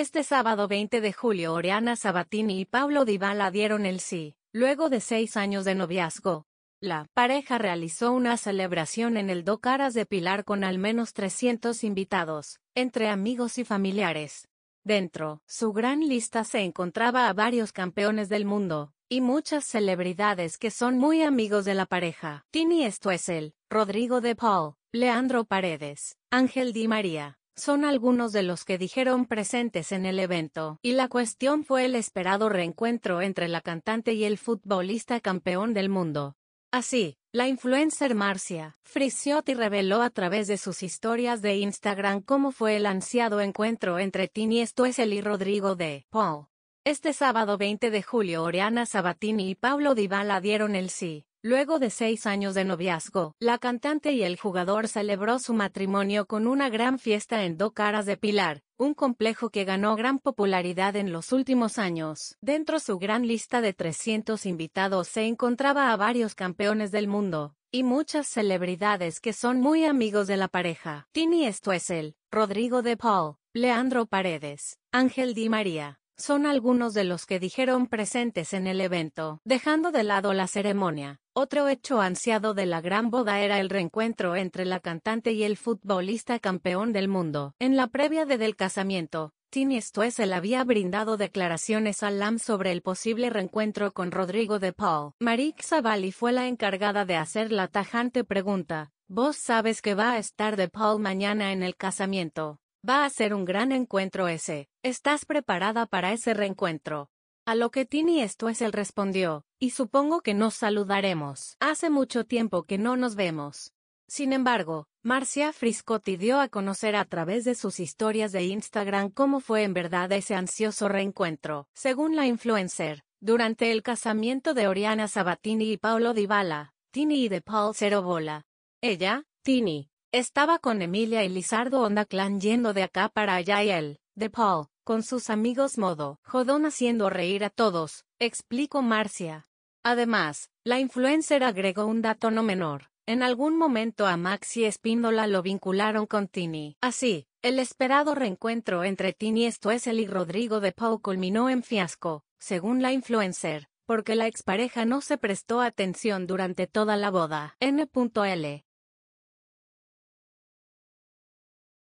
Este sábado 20 de julio Oriana Sabatini y Pablo Dybala dieron el sí, luego de seis años de noviazgo. La pareja realizó una celebración en el Do Caras de Pilar con al menos 300 invitados, entre amigos y familiares. Dentro, su gran lista se encontraba a varios campeones del mundo, y muchas celebridades que son muy amigos de la pareja. Tini él, Rodrigo de Paul, Leandro Paredes, Ángel Di María, son algunos de los que dijeron presentes en el evento, y la cuestión fue el esperado reencuentro entre la cantante y el futbolista campeón del mundo. Así, la influencer Marcia Frisciotti reveló a través de sus historias de Instagram cómo fue el ansiado encuentro entre Tini Stoessel y Rodrigo de Paul. Este sábado 20 de julio Oriana Sabatini y Pablo Dybala dieron el sí Luego de seis años de noviazgo, la cantante y el jugador celebró su matrimonio con una gran fiesta en Do Caras de Pilar, un complejo que ganó gran popularidad en los últimos años. Dentro su gran lista de 300 invitados se encontraba a varios campeones del mundo, y muchas celebridades que son muy amigos de la pareja. Tini él Rodrigo de Paul, Leandro Paredes, Ángel Di María, son algunos de los que dijeron presentes en el evento, dejando de lado la ceremonia. Otro hecho ansiado de la gran boda era el reencuentro entre la cantante y el futbolista campeón del mundo. En la previa de del casamiento, Tini Stoessel había brindado declaraciones a Lam sobre el posible reencuentro con Rodrigo de Paul. Marik Zavalli fue la encargada de hacer la tajante pregunta. Vos sabes que va a estar de Paul mañana en el casamiento. Va a ser un gran encuentro ese. ¿Estás preparada para ese reencuentro? A lo que Tini esto es él respondió, y supongo que nos saludaremos. Hace mucho tiempo que no nos vemos. Sin embargo, Marcia Friscotti dio a conocer a través de sus historias de Instagram cómo fue en verdad ese ansioso reencuentro. Según la influencer, durante el casamiento de Oriana Sabatini y Paolo Dybala, Tini y de Paul bola. Ella, Tini, estaba con Emilia y Lizardo Onda Clan yendo de acá para allá y él, de Paul, con sus amigos modo jodón haciendo reír a todos, explicó Marcia. Además, la influencer agregó un dato no menor. En algún momento a Maxi Espíndola lo vincularon con Tini. Así, el esperado reencuentro entre Tini Stoessel y Rodrigo de Pau culminó en fiasco, según la influencer, porque la expareja no se prestó atención durante toda la boda. N.L.